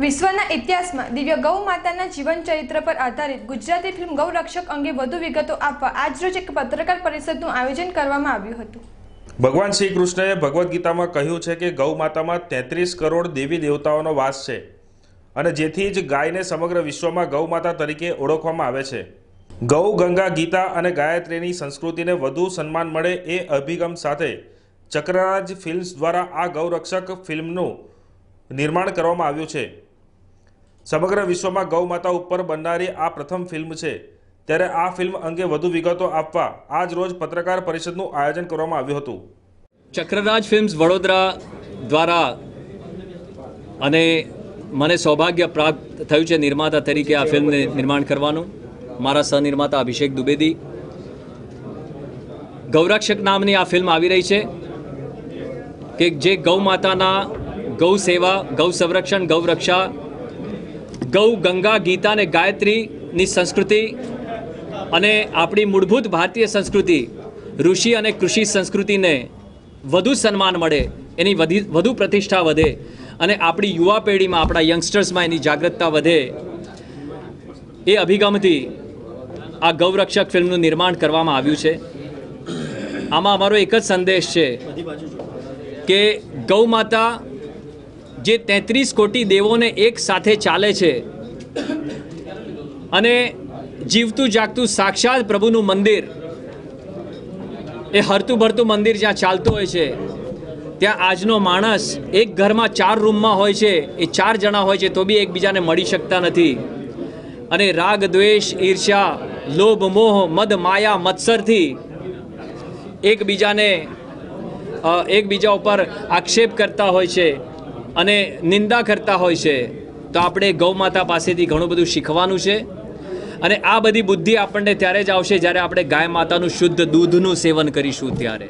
વિશ્વના ઇતિહાસમાં દિવ્ય ગૌ માતાના જીવન ચરિત્ર પર આધારિત ગુજરાતી ફિલ્મ ગૌરક્ષક અંગે વધુ વિગતો આપવા આજરોજ એક પત્રકાર પરિષદનું આયોજન કરવામાં આવ્યું હતું ભગવાન શ્રી કૃષ્ણએ ભગવદ્ ગીતામાં કહ્યું છે કે ગૌ માતામાં તેત્રીસ કરોડ દેવી દેવતાઓનો વાસ છે અને જેથી જ ગાયને સમગ્ર વિશ્વમાં ગૌ માતા તરીકે ઓળખવામાં આવે છે ગૌ ગંગા ગીતા અને ગાયત્રીની સંસ્કૃતિને વધુ સન્માન મળે એ અભિગમ સાથે ચક્રરાજ ફિલ્મ્સ દ્વારા આ ગૌરક્ષક ફિલ્મનું નિર્માણ કરવામાં આવ્યું છે સમગ્ર વિશ્વમાં ગૌ માતા ઉપર બનનારી આ પ્રથમ ફિલ્મ છે ત્યારે આ ફિલ્મ અંગે વધુ વિગતો આપવા આજ રોજ પત્રકાર પરિષદનું આયોજન કરવામાં આવ્યું હતું ચક્રરાજ ફિલ્મ્સ વડોદરા દ્વારા અને મને સૌભાગ્ય પ્રાપ્ત થયું છે નિર્માતા તરીકે આ ફિલ્મને નિર્માણ કરવાનું મારા સહનિર્માતા અભિષેક દુબેદી ગૌરક્ષક નામની આ ફિલ્મ આવી રહી છે કે જે ગૌ માતાના ગૌ સેવા ગૌ સંરક્ષણ ગૌ રક્ષા ગૌ ગંગા ગીતા અને ગાયત્રીની સંસ્કૃતિ અને આપણી મૂળભૂત ભારતીય સંસ્કૃતિ ઋષિ અને કૃષિ સંસ્કૃતિને વધુ સન્માન મળે એની વધી વધુ પ્રતિષ્ઠા વધે અને આપણી યુવા પેઢીમાં આપણા યંગસ્ટર્સમાં એની જાગૃતતા વધે એ અભિગમથી આ ગૌરક્ષક ફિલ્મનું નિર્માણ કરવામાં આવ્યું છે આમાં અમારો એક જ સંદેશ છે કે ગૌ માતા જે તેત્રીસ કોટી દેવોને એક સાથે ચાલે છે અને જીવતું જાગતું સાક્ષાત પ્રભુનું મંદિર એ હરતું ભરતું મંદિર જ્યાં ચાલતું હોય છે ત્યાં આજનો માણસ એક ઘરમાં ચાર રૂમમાં હોય છે એ ચાર જણા હોય છે તો બી એકબીજાને મળી શકતા નથી અને રાગ દ્વેષ ઈર્ષ્યા લોભ મોહ મદ માયા મત્સરથી એકબીજાને એકબીજા ઉપર આક્ષેપ કરતા હોય છે અને નિંદા કરતા હોય છે તો આપણે ગૌમાતા પાસેથી ઘણું બધું શીખવાનું છે અને આ બધી બુદ્ધિ આપણને ત્યારે જ આવશે જ્યારે આપણે ગાય માતાનું શુદ્ધ દૂધનું સેવન કરીશું ત્યારે